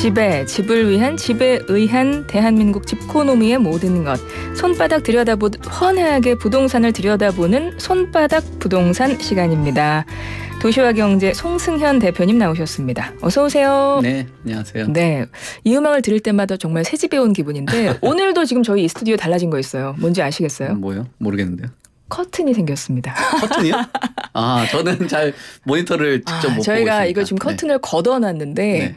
집에 집을 위한, 집에 의한 대한민국 집코노미의 모든 것. 손바닥 들여다보, 훤하게 부동산을 들여다보는 손바닥 부동산 시간입니다. 도시와 경제 송승현 대표님 나오셨습니다. 어서 오세요. 네, 안녕하세요. 네, 이 음악을 들을 때마다 정말 새 집에 온 기분인데 오늘도 지금 저희 이 스튜디오 달라진 거 있어요. 뭔지 아시겠어요? 뭐요? 모르겠는데요. 커튼이 생겼습니다. 커튼이요? 아, 저는 잘 모니터를 직접 아, 못 저희가 보고 있습니다. 이거 지금 네. 커튼을 네. 걷어놨는데 네.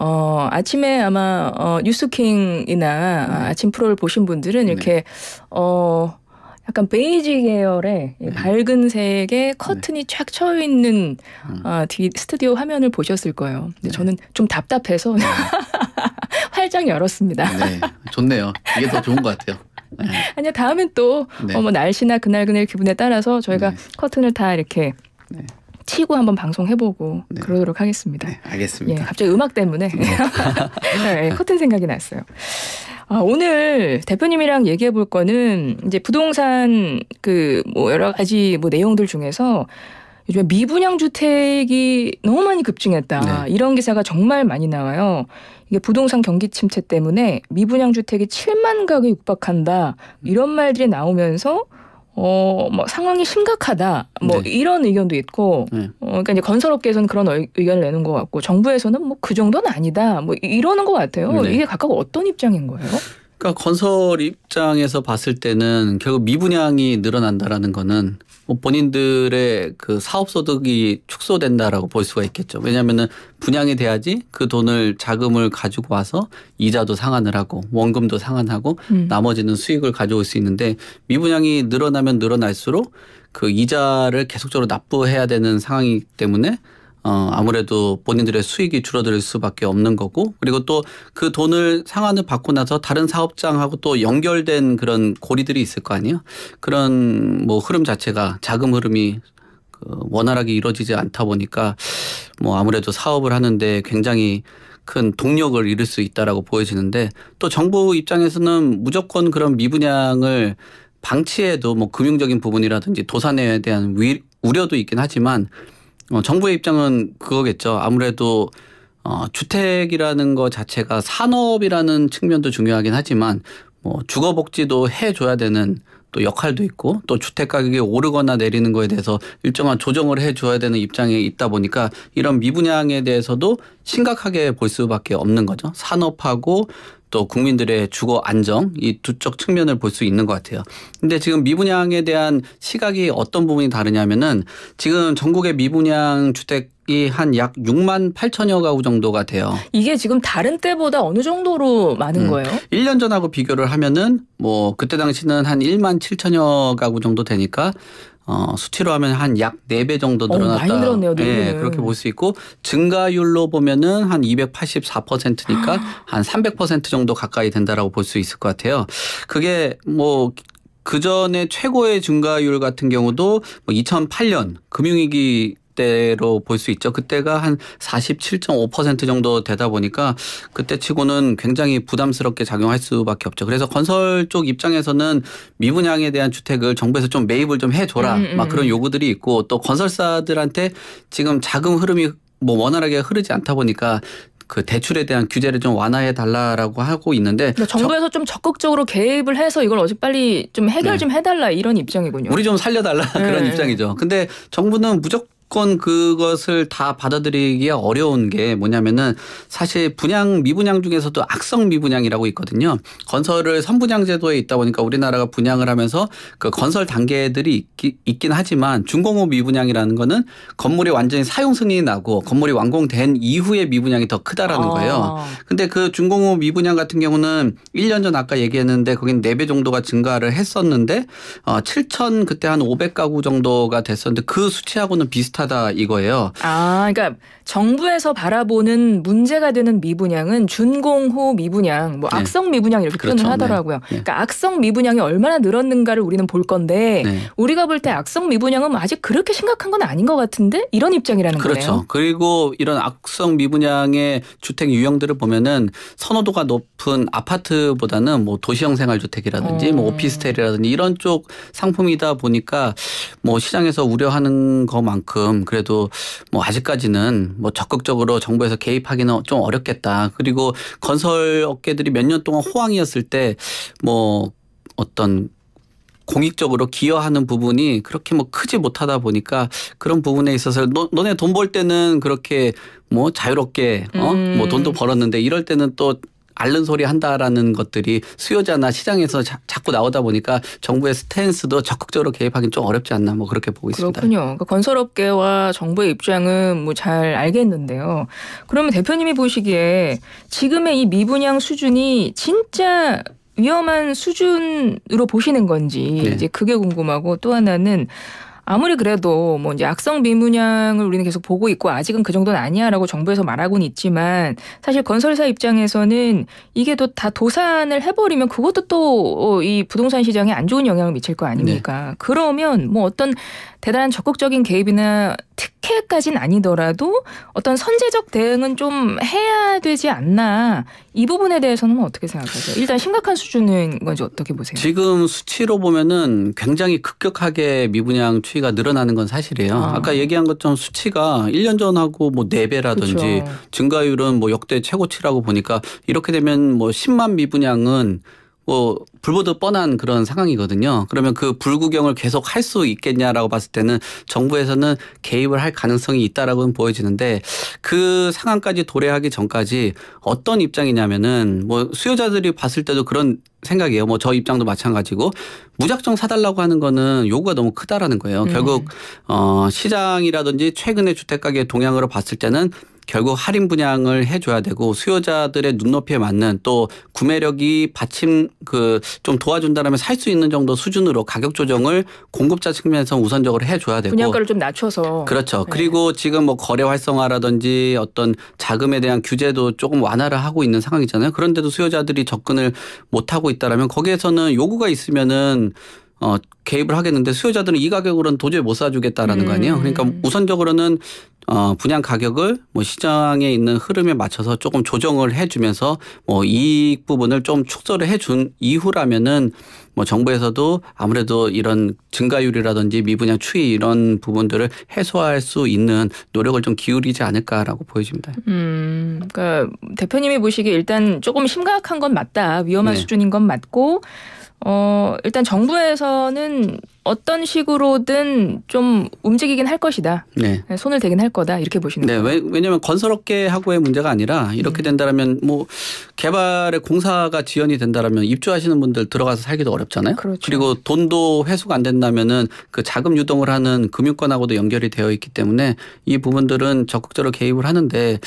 어, 아침에 아마 어, 뉴스킹이나 네. 아침 프로를 보신 분들은 네. 이렇게 네. 어 약간 베이지 계열의 네. 밝은 색의 네. 커튼이 쫙 쳐 있는 음. 어, 디, 스튜디오 화면을 보셨을 거예요. 근데 네. 저는 좀 답답해서 활짝 열었습니다. 네, 좋네요. 이게 더 좋은 것 같아요. 아니요 다음엔 또 어머 날씨나 그날 그날 기분에 따라서 저희가 커튼을 다 이렇게 네. 치고 한번 방송해보고 네. 그러도록 하겠습니다. 네, 알겠습니다. 예, 갑자기 음악 때문에 네, 네 커튼 생각이 났어요. 아, 오늘 대표님이랑 얘기해 볼 거는 이제 부동산 그 뭐 여러 가지 뭐 내용들 중에서 요즘 미분양 주택이 너무 많이 급증했다. 네. 이런 기사가 정말 많이 나와요. 이게 부동산 경기 침체 때문에 미분양 주택이 7만 가구 육박한다. 음. 이런 말들이 나오면서 어, 뭐 상황이 심각하다. 뭐 네. 이런 의견도 있고, 네. 어, 그러니까 이제 건설업계에서는 그런 의, 견을 내는 것 같고, 정부에서는 뭐 그 정도는 아니다. 뭐 이러는 것 같아요. 네. 이게 각각 어떤 입장인 거예요? 그러니까 건설 입장에서 봤을 때는 결국 미분양이 늘어난다라는 거는 뭐 본인들의 그 사업 소득이 축소된다라고 볼 수가 있겠죠. 왜냐하면은 분양이 돼야지 그 돈을 자금을 가지고 와서 이자도 상환을 하고 원금도 상환하고 음. 나머지는 수익을 가져올 수 있는데 미분양이 늘어나면 늘어날수록 그 이자를 계속적으로 납부해야 되는 상황이기 때문에 어, 아무래도 본인들의 수익이 줄어들 수밖에 없는 거고 그리고 또 그 돈을 상환을 받고 나서 다른 사업장하고 또 연결된 그런 고리들이 있을 거 아니에요. 그런 뭐 흐름 자체가 자금 흐름이 그 원활하게 이루어지지 않다 보니까 뭐 아무래도 사업을 하는데 굉장히 큰 동력을 잃을 수 있다라고 보여지는데 또 정부 입장에서는 무조건 그런 미분양을 방치해도 뭐 금융적인 부분이라든지 도산에 대한 위, 우려도 있긴 하지만 어, 정부의 입장은 그거겠죠. 아무래도 어, 주택이라는 거 자체가 산업이라는 측면도 중요하긴 하지만 뭐 주거복지도 해줘야 되는 또 역할도 있고 또 주택 가격이 오르거나 내리는 거에 대해서 일정한 조정을 해줘야 되는 입장에 있다 보니까 이런 미분양에 대해서도 심각하게 볼 수밖에 없는 거죠. 산업하고 또 국민들의 주거 안정 이 두 쪽 측면을 볼 수 있는 것 같아요. 근데 지금 미분양에 대한 시각이 어떤 부분이 다르냐면은 지금 전국의 미분양 주택 이한 약 6만 8천여 가구 정도가 돼요. 이게 지금 다른 때보다 어느 정도로 많은 음. 거예요? 1년 전하고 비교를 하면은 뭐 그때 당시는 한 1만 7천여 가구 정도 되니까 어, 수치로 하면 한 약4배 정도 늘어났다. 오, 많이 늘었네요. 네, 예, 그렇게 볼 수 있고 증가율로 보면은 한 284%니까 아. 한300% 정도 가까이 된다라고 볼 수 있을 것 같아요. 그게 뭐 그 전에 최고의 증가율 같은 경우도 2008년 뭐 금융위기 때로 볼 수 있죠. 그때가 한 47.5% 정도 되다 보니까 그때 치고는 굉장히 부담스럽게 작용할 수밖에 없죠. 그래서 건설 쪽 입장에서는 미분양에 대한 주택을 정부에서 좀 매입을 좀 해줘라 음, 음. 막 그런 음. 요구들이 있고 또 건설사들한테 지금 자금 흐름이 뭐 원활하게 흐르지 않다 보니까 그 대출에 대한 규제를 좀 완화해 달라라고 하고 있는데 그러니까 정부에서 저, 좀 적극적으로 개입을 해서 이걸 어제 빨리 좀 해결 네. 좀 해달라 이런 입장이군요. 우리 좀 살려달라 네. 그런 입장이죠. 근데 정부는 무조건 무조건 그것을 다 받아들이기가 어려운 게 뭐냐면은 사실 분양 미분양 중에서도 악성 미분양이라고 있거든요. 건설을 선분양 제도에 있다 보니까 우리나라가 분양을 하면서 그 건설 단계들이 있긴 하지만 중공업 미분양이라는 거는 건물이 완전히 사용 승인이 나고 건물이 완공된 이후에 미분양이 더 크다라는 아. 거예요. 근데 그 중공업 미분양 같은 경우는 1년 전 아까 얘기했는데 거긴 4배 정도가 증가를 했었는데 어 7천 그때 한 500가구 정도가 됐었는데 그 수치하고는 비슷한 부족하다 이거예요. 아, 그러니까 정부에서 바라보는 문제가 되는 미분양은 준공호 미분양, 뭐 네. 악성 미분양 이렇게 표현을 그렇죠. 네. 하더라고요. 네. 그러니까 악성 미분양이 얼마나 늘었는가를 우리는 볼 건데 네. 우리가 볼 때 악성 미분양은 아직 그렇게 심각한 건 아닌 것 같은데 이런 입장이라는 그렇죠. 거네요. 그렇죠. 그리고 이런 악성 미분양의 주택 유형들을 보면은 선호도가 높은 아파트보다는 뭐 도시형 생활주택이라든지 뭐 어. 뭐 오피스텔이라든지 이런 쪽 상품이다 보니까 뭐 시장에서 우려하는 것만큼 지금 그래도 뭐 아직까지는 뭐 적극적으로 정부에서 개입하기는 좀 어렵겠다. 그리고 건설 업계들이 몇 년 동안 호황이었을 때 뭐 어떤 공익적으로 기여하는 부분이 그렇게 뭐 크지 못하다 보니까 그런 부분에 있어서 너, 너네 돈 벌 때는 그렇게 뭐 자유롭게 어뭐 돈도 음. 벌었는데 이럴 때는 또 앓는 소리 한다라는 것들이 수요자나 시장에서 자, 꾸 나오다 보니까 정부의 스탠스도 적극적으로 개입하기 는좀 어렵지 않나 뭐 그렇게 보고 있습니다. 그렇군요. 그러니까 건설업계와 정부의 입장은 뭐 잘 알겠는데요. 그러면 대표님이 보시기에 지금의 이 미분양 수준이 진짜 위험한 수준으로 보시는 건지 네. 이제 그게 궁금하고 또 하나는 아무리 그래도 뭐 이제 악성 미문양을 우리는 계속 보고 있고 아직은 그 정도는 아니야라고 정부에서 말하고는 있지만 사실 건설사 입장에서는 이게 또 다 도산을 해버리면 그것도 또이 어, 부동산 시장에 안 좋은 영향을 미칠 거 아닙니까? 네. 그러면 뭐 어떤 대단한 적극적인 개입이나 특혜까진 아니더라도 어떤 선제적 대응은 좀 해야 되지 않나 이 부분에 대해서는 어떻게 생각하세요? 일단 심각한 수준인 건지 어떻게 보세요? 지금 수치로 보면은 굉장히 급격하게 미분양 수치가 늘어나는 건 사실이에요. 아. 까 얘기한 것처럼 수치가 1년 전하고 뭐 4배라든지 그쵸. 그렇죠. 증가율은 뭐 역대 최고치라고 보니까 이렇게 되면 뭐 10만 미분양은 뭐 불보듯 뻔한 그런 상황이거든요. 그러면 그 불구경을 계속 할 수 있겠냐라고 봤을 때는 정부에서는 개입을 할 가능성이 있다라고는 보여지는데 그 상황까지 도래하기 전까지 어떤 입장이냐면은 뭐 수요자들이 봤을 때도 그런 생각이에요. 뭐 저 입장도 마찬가지고 무작정 사달라고 하는 거는 요구가 너무 크다라는 거예요. 음. 결국 어 시장이라든지 최근의 주택 가격 동향으로 봤을 때는 결국 할인 분양을 해줘야 되고 수요자들의 눈높이에 맞는 또 구매력이 받침 그 좀 도와준다라면 살 수 있는 정도 수준으로 가격 조정을 공급자 측면에서 우선적으로 해줘야 되고 분양가를 좀 낮춰서 그렇죠. 네. 그리고 지금 뭐 거래 활성화라든지 어떤 자금에 대한 규제도 조금 완화를 하고 있는 상황이잖아요. 그런데도 수요자들이 접근을 못 하고 있다라면 거기에서는 요구가 있으면은 어, 개입을 하겠는데 수요자들은 이 가격으로는 도저히 못 사주겠다라는 음. 거 아니에요. 그러니까 음. 우선적으로는 어, 분양 가격을 뭐 시장에 있는 흐름에 맞춰서 조금 조정을 해주면서 뭐 이익 부분을 좀 축소를 해 준 이후라면은 뭐 정부에서도 아무래도 이런 증가율이라든지 미분양 추이 이런 부분들을 해소할 수 있는 노력을 좀 기울이지 않을까라고 보여집니다. 음, 그러니까 대표님이 보시기에 일단 조금 심각한 건 맞다, 위험한 네. 수준인 건 맞고 어, 일단 정부에서는 어떤 식으로든 좀 움직이긴 할 것이다. 네. 네 손을 대긴 할 거다. 이렇게 보시는 네, 거예요. 네. 왜냐하면 건설업계하고의 문제가 아니라 이렇게 네. 된다면뭐 개발의 공사가 지연이 된다면 입주하시는 분들 들어가서 살기도 어렵잖아요. 그렇죠. 그리고 돈도 회수가 안 된다면은 그 자금 유동을 하는 금융권하고도 연결이 되어 있기 때문에 이 부분들은 적극적으로 개입을 하는데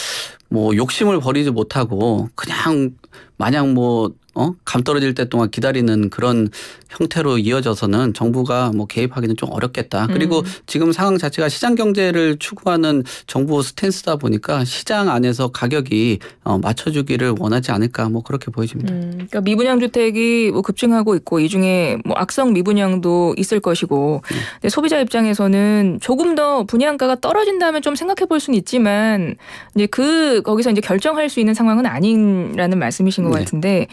뭐 욕심을 버리지 못하고 그냥 마냥 뭐 어? 감 떨어질 때 동안 기다리는 그런 형태로 이어져서는 정부가 뭐 개입하기는 좀 어렵겠다. 그리고 음. 지금 상황 자체가 시장 경제를 추구하는 정부 스탠스다 보니까 시장 안에서 가격이 어, 맞춰주기를 원하지 않을까 뭐 그렇게 보여집니다. 음. 그러니까 미분양 주택이 뭐 급증하고 있고 이 중에 뭐 악성 미분양도 있을 것이고 음. 소비자 입장에서는 조금 더 분양가가 떨어진다면 좀 생각해 볼 수는 있지만 이제 그 거기서 이제 결정할 수 있는 상황은 아니라는 말씀이신 것 네. 같은데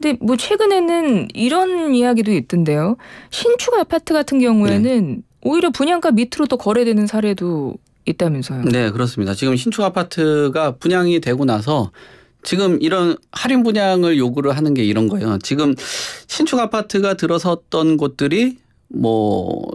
근데 뭐 최근에는 이런 이야기도 있던데요. 신축 아파트 같은 경우에는 네. 오히려 분양가 밑으로 또 거래되는 사례도 있다면서요. 네, 그렇습니다. 지금 신축 아파트가 분양이 되고 나서 지금 이런 할인 분양을 요구를 하는 게 이런 거예요. 지금 신축 아파트가 들어섰던 곳들이 뭐,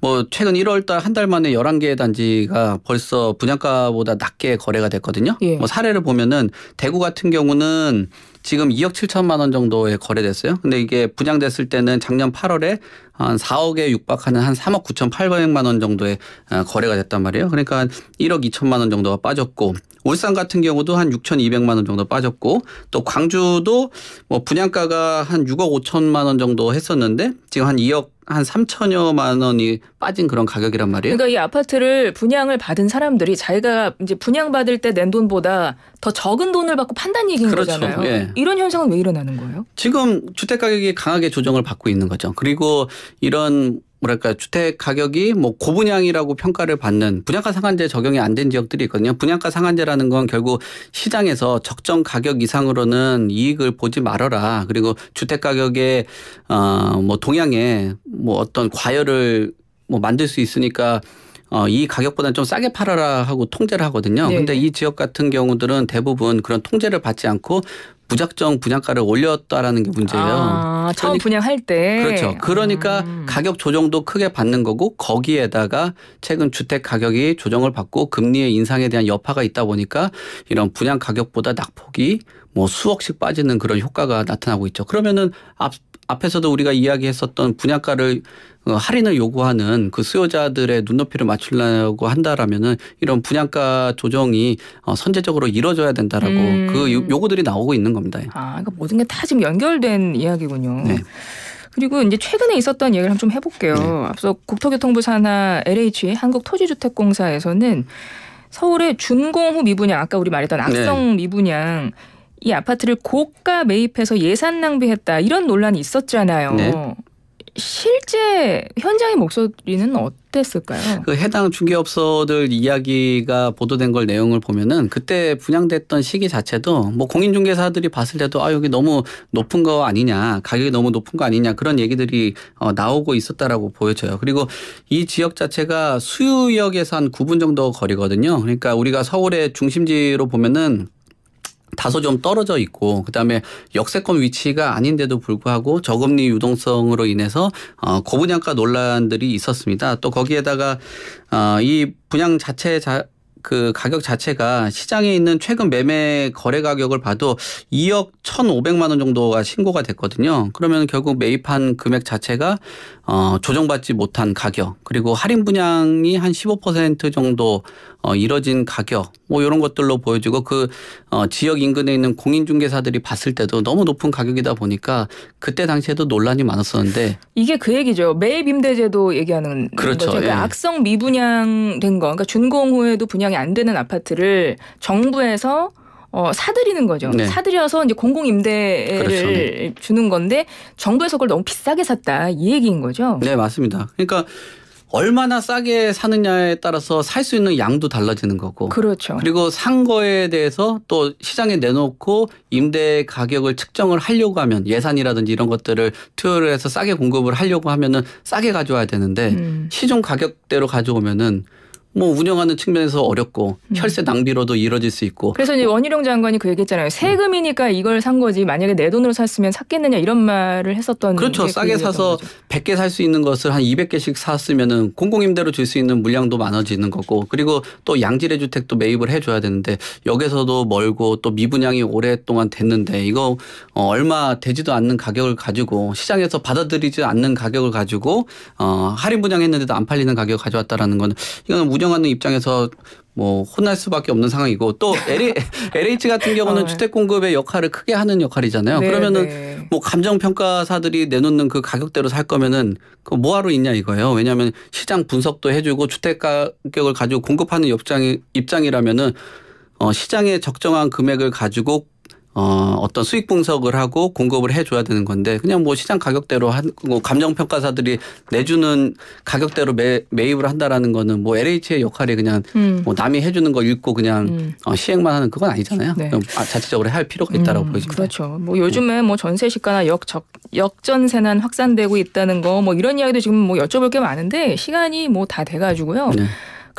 뭐, 최근 1월 달 한 달 만에 11개 단지가 벌써 분양가보다 낮게 거래가 됐거든요. 예. 뭐 사례를 보면은 대구 같은 경우는 지금 2억 7천만 원 정도에 거래됐어요. 근데 이게 분양됐을 때는 작년 8월에 한 4억에 육박하는 한 3억 9,800만 원 정도의 어, 거래가 됐단 말이에요. 그러니까 1억 2천만 원 정도가 빠졌고 울산 같은 경우도 한 6,200만 원 정도 빠졌고 또 광주도 뭐 분양가가 한 6억 5천만 원 정도 했었는데 지금 한 2억 한 3천여만 원이 빠진 그런 가격이란 말이에요. 그러니까 이 아파트를 분양을 받은 사람들이 자기가 이제 분양받을 때 낸 돈보다 더 적은 돈을 받고 판단 얘기인 그렇죠. 거잖아요. 예. 네. 이런 현상은 왜 일어나는 거예요? 지금 주택 가격이 강하게 조정을 받고 있는 거죠. 그리고 이런 뭐랄까 주택 가격이 뭐 고분양이라고 평가를 받는 분양가 상한제 적용이 안 된 지역들이 있거든요. 분양가 상한제라는 건 결국 시장에서 적정 가격 이상으로는 이익을 보지 말아라. 그리고 주택 가격의 어뭐 동향에 뭐 어떤 과열을 뭐 만들 수 있으니까 어, 이 가격보다는 좀 싸게 팔아라 하고 통제를 하거든요. 네. 근데 이 지역 같은 경우들은 대부분 그런 통제를 받지 않고 무작정 분양가를 올렸다라는 게 문제예요. 아, 처음 그러니까, 분양할 때. 그렇죠. 그러니까 음. 가격 조정도 크게 받는 거고 거기에다가 최근 주택 가격이 조정을 받고 금리의 인상에 대한 여파가 있다 보니까 이런 분양 가격보다 낙폭이 뭐 수억씩 빠지는 그런 효과가 나타나고 있죠. 그러면은 앞 앞에서도 우리가 이야기했었던 분양가를 어, 할인을 요구하는 그 수요자들의 눈높이를 맞추려고 한다라면은 이런 분양가 조정이 어, 선제적으로 이뤄져야 된다라고 음. 그 요구들이 나오고 있는 겁니다. 예. 아, 그러니까 모든 게 다 지금 연결된 이야기군요. 네. 그리고 이제 최근에 있었던 얘기를 한번 좀 해볼게요. 네. 앞서 국토교통부 산하 LH e 한국토지주택공사에서는 서울의 준공 후 미분양 아까 우리 말했던 네. 악성 네. 미분양 이 아파트를 고가 매입해서 예산 낭비했다 이런 논란이 있었잖아요. 네. 실제 현장의 목소리는 어땠을까요? 그 해당 중개업소들 이야기가 보도된 걸 내용을 보면은 그때 분양됐던 시기 자체도 뭐 공인중개사들이 봤을 때도 아 여기 너무 높은 거 아니냐 가격이 너무 높은 거 아니냐 그런 얘기들이 어, 나오고 있었다라고 보여져요. 그리고 이 지역 자체가 수유역에서 한 9분 정도 거리거든요. 그러니까 우리가 서울의 중심지로 보면은 다소 좀 떨어져 있고 그다음에 역세권 위치가 아닌데도 불구하고 저금리 유동성으로 인해서 어 고분양가 논란들이 있었습니다. 또 거기에다가 어이 분양 자체 자그 가격 자체가 시장에 있는 최근 매매 거래 가격을 봐도 2억 1,500만 원 정도가 신고가 됐거든요. 그러면 결국 매입한 금액 자체가 어, 조정받지 못한 가격 그리고 할인 분양이 한 15% 정도 어, 이뤄진 가격 뭐 이런 것들로 보여지고 그 어, 지역 인근에 있는 공인중개사들이 봤을 때도 너무 높은 가격이다 보니까 그때 당시에도 논란이 많았었는데 이게 그 얘기죠 매입 임대제도 얘기하는 그렇죠. 거죠. 그러니까 그 예. 악성 미분양된 거 그러니까 준공 후에도 분양 운영이 안 되는 아파트를 정부에서 어, 사들이는 거죠. 네. 사들여서 이제 공공 임대를 그렇죠. 네. 주는 건데 정부에서 그걸 너무 비싸게 샀다 이 얘기인 거죠. 네 맞습니다. 그러니까 얼마나 싸게 사느냐에 따라서 살 수 있는 양도 달라지는 거고. 그렇죠. 그리고 산 거에 대해서 또 시장에 내놓고 임대 가격을 측정을 하려고 하면 예산이라든지 이런 것들을 투여를 해서 싸게 공급을 하려고 하면은 싸게 가져와야 되는데 음. 시중 가격대로 가져오면은 뭐 운영하는 측면에서 어렵고 음. 혈세 낭비로도 이뤄질 수 있고. 그래서 이제 원희룡 장관이 그 얘기했잖아요. 세금이니까 이걸 산 거지 만약에 내 돈으로 샀으면 샀겠느냐 이런 말을 했었던. 그렇죠. 그 싸게 사서 거죠. 100개 살 수 있는 것을 한 200개씩 샀으면은 공공임대로 줄 수 있는 물량도 많아지는 거고 그리고 또 양질의 주택도 매입을 해줘야 되는데 역에서도 멀고 또 미분양이 오랫동안 됐는데 이거 어, 얼마 되지도 않는 가격을 가지고 시장에서 받아들이지 않는 가격을 가지고 어 할인 분양했는데도 안 팔리는 가격을 가져왔다라는 건 이거는 운영하는 입장에서 뭐 혼날 수밖에 없는 상황이고 또 LA, LH 같은 경우는 어. 주택 공급의 역할을 크게 하는 역할이잖아요. 네, 그러면은 네. 뭐 감정 평가사들이 내놓는 그 가격대로 살 거면은 그 뭐하러 있냐 이거예요. 왜냐하면 시장 분석도 해주고 주택 가격을 가지고 공급하는 입장이 입장이라면은 어 시장에 적정한 금액을 가지고 어, 어떤 수익 분석을 하고 공급을 해줘야 되는 건데 그냥 뭐 시장 가격대로 한, 뭐 감정평가사들이 내주는 가격대로 매, 매입을 한다라는 거는 뭐 LH의 역할이 그냥 음. 뭐 남이 해주는 거 읽고 그냥 음. 어, 시행만 하는 그건 아니잖아요. 네. 아, 자체적으로 할 필요가 음, 있다라고 음, 보여집니다. 그렇죠. 뭐 요즘에 뭐 전세 시가나 역, 적 역전세난 확산되고 있다는 거 뭐 이런 이야기도 지금 뭐 여쭤볼 게 많은데 시간이 뭐 다 돼가지고요. 네.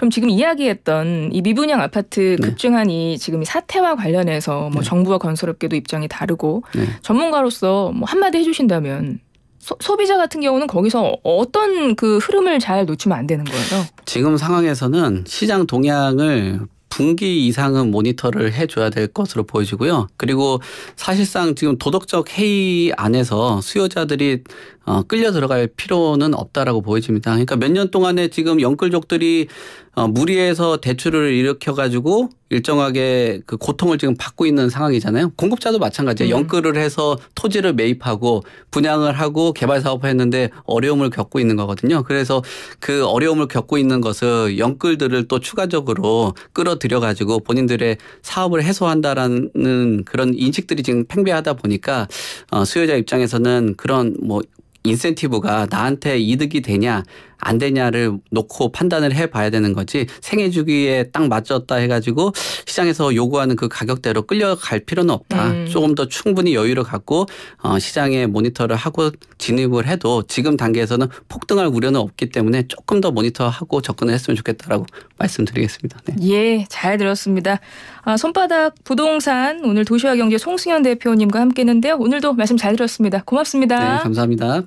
그럼 지금 이야기했던 이 미분양 아파트 네. 급증한 이 지금 이 사태와 관련해서 뭐 네. 정부와 건설업계도 입장이 다르고 네. 전문가로서 뭐 한마디 해주신다면 소, 비자 같은 경우는 거기서 어떤 그 흐름을 잘 놓치면 안 되는 거예요? 지금 상황에서는 시장 동향을 분기 이상은 모니터를 해줘야 될 것으로 보여지고요. 그리고 사실상 지금 도덕적 해이 안에서 수요자들이 어, 끌려 들어갈 필요는 없다라고 보여집니다. 그러니까 몇 년 동안에 지금 영끌족들이 어, 무리해서 대출을 일으켜 가지고 일정하게 그 고통을 지금 받고 있는 상황이잖아요. 공급자도 마찬가지예요. 음. 영끌을 해서 토지를 매입하고 분양을 하고 개발 사업을 했는데 어려움을 겪고 있는 거거든요. 그래서 그 어려움을 겪고 있는 것을 영끌들을 또 추가적으로 끌어들여 가지고 본인들의 사업을 해소한다라는 그런 인식들이 지금 팽배하다 보니까 어, 수요자 입장에서는 그런 뭐 인센티브가 나한테 이득이 되냐 안 되냐를 놓고 판단을 해봐야 되는 거지 생애 주기에 딱 맞췄다 해가지고 시장에서 요구하는 그 가격대로 끌려갈 필요는 없다. 음. 조금 더 충분히 여유를 갖고 어, 시장에 모니터를 하고 진입을 해도 지금 단계에서는 폭등할 우려는 없기 때문에 조금 더 모니터하고 접근을 했으면 좋겠다라고 말씀드리겠습니다. 네. 예, 잘 들었습니다. 아, 손바닥 부동산 오늘 도시와 경제 송승현 대표님과 함께했는데요. 오늘도 말씀 잘 들었습니다. 고맙습니다. 네, 감사합니다.